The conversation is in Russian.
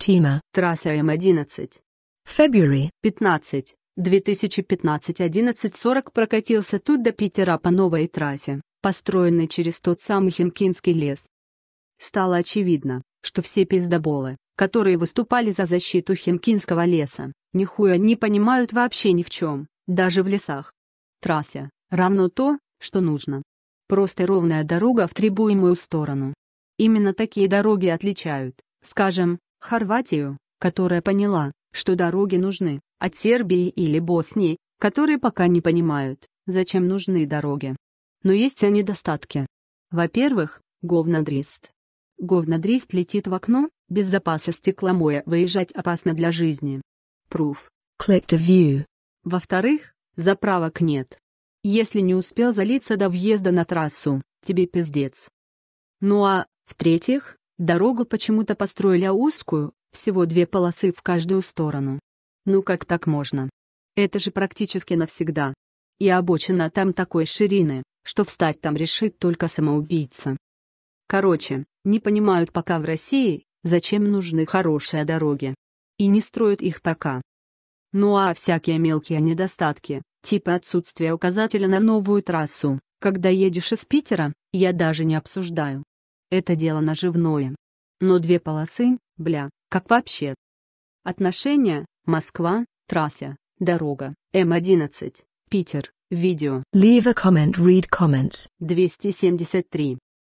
Тима, трасса М11. February 15. 2015-11.40 прокатился тут до Питера по новой трассе, построенной через тот самый Химкинский лес. Стало очевидно, что все пиздоболы, которые выступали за защиту Химкинского леса, нихуя не понимают вообще ни в чем, даже в лесах. Трасса равно то, что нужно. Просто ровная дорога в требуемую сторону. Именно такие дороги отличают, скажем, Хорватию, которая поняла, что дороги нужны, от Сербии или Боснии, которые пока не понимают, зачем нужны дороги. Но есть и недостатки. Во-первых, говнодрист. Говнодрист летит в окно, без запаса стекломоя выезжать опасно для жизни. Proof. Click to view. Во-вторых, заправок нет. Если не успел залиться до въезда на трассу, тебе пиздец. Ну а, в-третьих, Дорогу почему-то построили узкую, всего две полосы в каждую сторону. Ну как так можно? Это же практически навсегда. И обочина там такой ширины, что встать там решит только самоубийца. Короче, не понимают пока в России, зачем нужны хорошие дороги. И не строят их пока. Ну а всякие мелкие недостатки, типа отсутствия указателя на новую трассу, когда едешь из Питера, я даже не обсуждаю. Это дело наживное. Но две полосы, бля, как вообще? Отношения, Москва, трасса, дорога, М11, Питер, видео. Leave a comment, read comments. 273.